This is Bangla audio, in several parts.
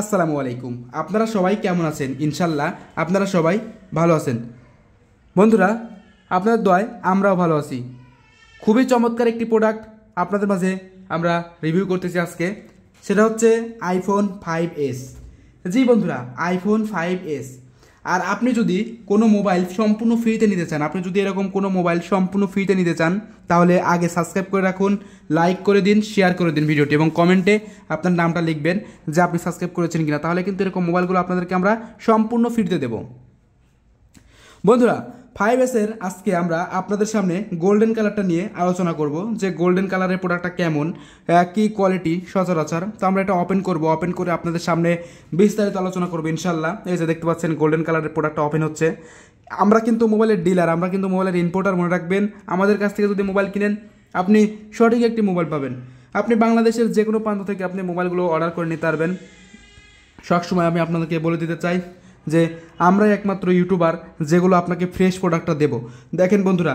আসসালামু আলাইকুম আপনারা সবাই কেমন আছেন ইনশাল্লাহ আপনারা সবাই ভালো আছেন বন্ধুরা আপনাদের দয় আমরাও ভালো আছি খুবই চমৎকার একটি প্রোডাক্ট আপনাদের মাঝে আমরা রিভিউ করতেছি আজকে সেটা হচ্ছে আইফোন ফাইভ এস জি বন্ধুরা আইফোন ফাইভ এস আর আপনি যদি কোনো মোবাইল সম্পূর্ণ ফ্রিতে নিতে চান আপনি যদি এরকম কোনো মোবাইল সম্পূর্ণ ফ্রিতে নিতে চান তাহলে আগে সাবস্ক্রাইব করে রাখুন লাইক করে দিন শেয়ার করে দিন ভিডিওটি এবং কমেন্টে আপনার নামটা লিখবেন যে আপনি সাবস্ক্রাইব করেছেন কিনা তাহলে কিন্তু এরকম মোবাইলগুলো আপনাদেরকে আমরা সম্পূর্ণ ফ্রিতে দেব বন্ধুরা ফাইভ এসের আজকে আমরা আপনাদের সামনে গোল্ডেন কালারটা নিয়ে আলোচনা করব যে গোল্ডেন কালারের প্রোডাক্টটা কেমন কী কোয়ালিটি সচরাচর তো আমরা এটা ওপেন করব ওপেন করে আপনাদের সামনে বিস্তারিত আলোচনা করবো ইনশাল্লাহ এই যে দেখতে পাচ্ছেন গোল্ডেন কালারের প্রোডাক্টটা ওপেন হচ্ছে আমরা কিন্তু মোবাইলের ডিলার আমরা কিন্তু মোবাইলের ইম্পোর্টার মনে রাখবেন আমাদের কাছ থেকে যদি মোবাইল কিনেন আপনি সঠিক একটি মোবাইল পাবেন আপনি বাংলাদেশের যে কোনো প্রান্ত থেকে আপনি মোবাইলগুলো অর্ডার করে নিতে পারবেন সবসময় আমি আপনাদেরকে বলে দিতে চাই যে আমরাই একমাত্র ইউটিউবার যেগুলো আপনাকে ফ্রেশ প্রোডাক্টটা দেব দেখেন বন্ধুরা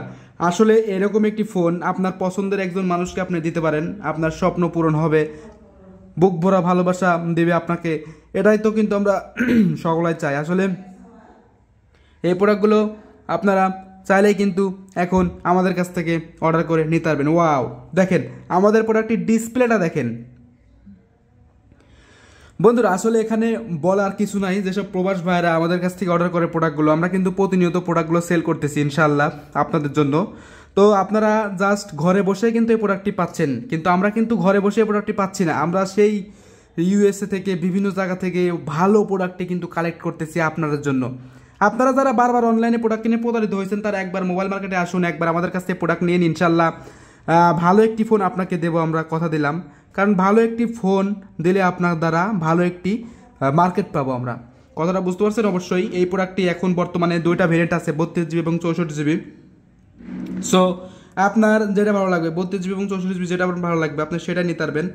আসলে এরকম একটি ফোন আপনার পছন্দের একজন মানুষকে আপনি দিতে পারেন আপনার স্বপ্ন পূরণ হবে বুক ভরা ভালোবাসা দেবে আপনাকে এটাই তো কিন্তু আমরা সকলাই চাই আসলে এই প্রোডাক্টগুলো আপনারা চাইলেই কিন্তু এখন আমাদের কাছ থেকে অর্ডার করে নিতে পারবেন ওয়াও দেখেন আমাদের প্রোডাক্টটির ডিসপ্লেটা দেখেন বন্ধুরা আসলে এখানে বলার কিছু নাই যেসব প্রবাস ভাইরা আমাদের কাছ থেকে অর্ডার করে প্রোডাক্টগুলো আমরা কিন্তু প্রতিনিয়ত প্রোডাক্টগুলো সেল করতেছি ইনশাল্লাহ আপনাদের জন্য তো আপনারা জাস্ট ঘরে বসে কিন্তু এই প্রোডাক্টটি পাচ্ছেন কিন্তু আমরা কিন্তু ঘরে বসে এই প্রোডাক্টটি পাচ্ছি না আমরা সেই ইউএসএ থেকে বিভিন্ন জায়গা থেকে ভালো প্রোডাক্টটি কিন্তু কালেক্ট করতেছি আপনাদের জন্য আপনারা যারা বারবার অনলাইনে প্রোডাক্ট কিনে প্রতারিত হয়েছেন তারা একবার মোবাইল মার্কেটে আসুন একবার আমাদের কাছ থেকে প্রোডাক্ট নিন ইনশাল্লাহ ভালো একটি ফোন আপনাকে দেবো আমরা কথা দিলাম কারণ ভালো একটি ফোন দিলে আপনার দ্বারা ভালো একটি মার্কেট পাবো আমরা কথাটা বুঝতে পারছেন অবশ্যই এই প্রোডাক্টটি এখন বর্তমানে দুইটা ভেরিয়েন্ট আছে বত্রিশ জিবি এবং চৌষট্টি জিবি সো আপনার যেটা ভালো লাগবে বত্রিশ জিবি এবং চৌষট্টি জিবি যেটা আপনার ভালো লাগবে আপনি সেটা নিতে পারবেন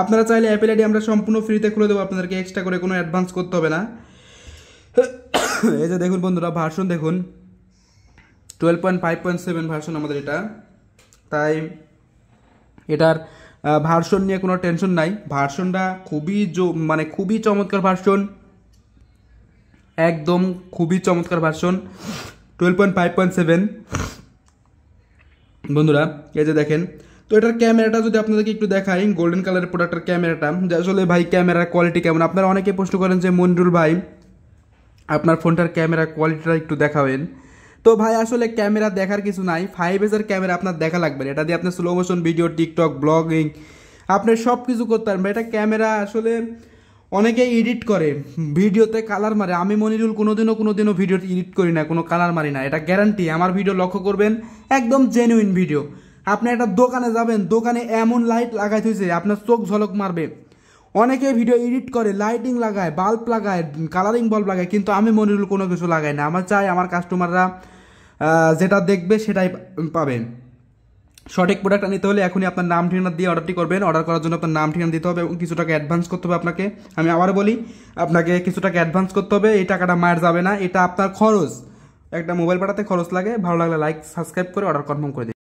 আপনারা চাইলে অ্যাপেল আইডি আমরা সম্পূর্ণ ফ্রিতে খুলে দেবো আপনাদেরকে এক্সট্রা করে কোনো অ্যাডভান্স করতে হবে না এই যে দেখুন বন্ধুরা ভার্সন দেখুন twelve point five point seven version আমাদের এটা তাই এটার ভার্সন নিয়ে কোনো টেনশন নাই ভার্সনটা খুবই মানে খুবই চমৎকার ভার্সন একদম খুবই চমৎকার version twelve point five point seven বন্ধুরা এই যে দেখেন তো এটার ক্যামেরাটা যদি আপনাদেরকে একটু দেখাই গোল্ডেন কালারের প্রোডাক্টের ক্যামেরাটা যে আসলে ভাই ক্যামেরার কোয়ালিটি কেমন আপনারা অনেকে প্রশ্ন করেন যে মন্ডুল ভাই আপনার ফোনটার ক্যামেরা কোয়ালিটিটা একটু দেখাবেন তো ভাই আসলে ক্যামেরা দেখার কিছু নাই ফাইভ এজের ক্যামেরা আপনার দেখা লাগবে এটা দিয়ে আপনি slow motion video TikTok blogging আপনি সব কিছু করতে পারবেন এটা ক্যামেরা আসলে অনেকে এডিট করে ভিডিওতে কালার মারে আমি মনিরুল কোনোদিনও কোনোদিনও ভিডিও এডিট করি না কোনো কালার মারি না এটা গ্যারান্টি আমার ভিডিও লক্ষ্য করবেন একদম জেনুইন ভিডিও আপনি একটা দোকানে যাবেন দোকানে এমন লাইট লাগাই থইছে আপনার চোখ ঝলক মারবে অনেকে ভিডিও এডিট করে লাইটিং লাগায় বাল্ব লাগায় কালারিং বাল্ব লাগায় কিন্তু আমি মনিরুল কোনো কিছু লাগাই না আমার চাই আমার কাস্টমাররা যেটা দেখবে সেটাই পাবেন সঠিক প্রোডাক্টটা নিতে হলে এখনই আপনার নাম ঠিকানা দিয়ে অর্ডারটি করবেন অর্ডার করার জন্য আপনার নাম ঠিকানা দিতে হবে এবং কিছু টাকা অ্যাডভান্স করতে হবে আপনাকে আমি আবার বলি আপনাকে কিছু টাকা অ্যাডভান্স করতে হবে এই টাকাটা মার যাবে না এটা আপনার খরচ একটা মোবাইল পাঠাতে খরচ লাগে ভালো লাগলে লাইক সাবস্ক্রাইব করে অর্ডার কনফার্ম করে দিন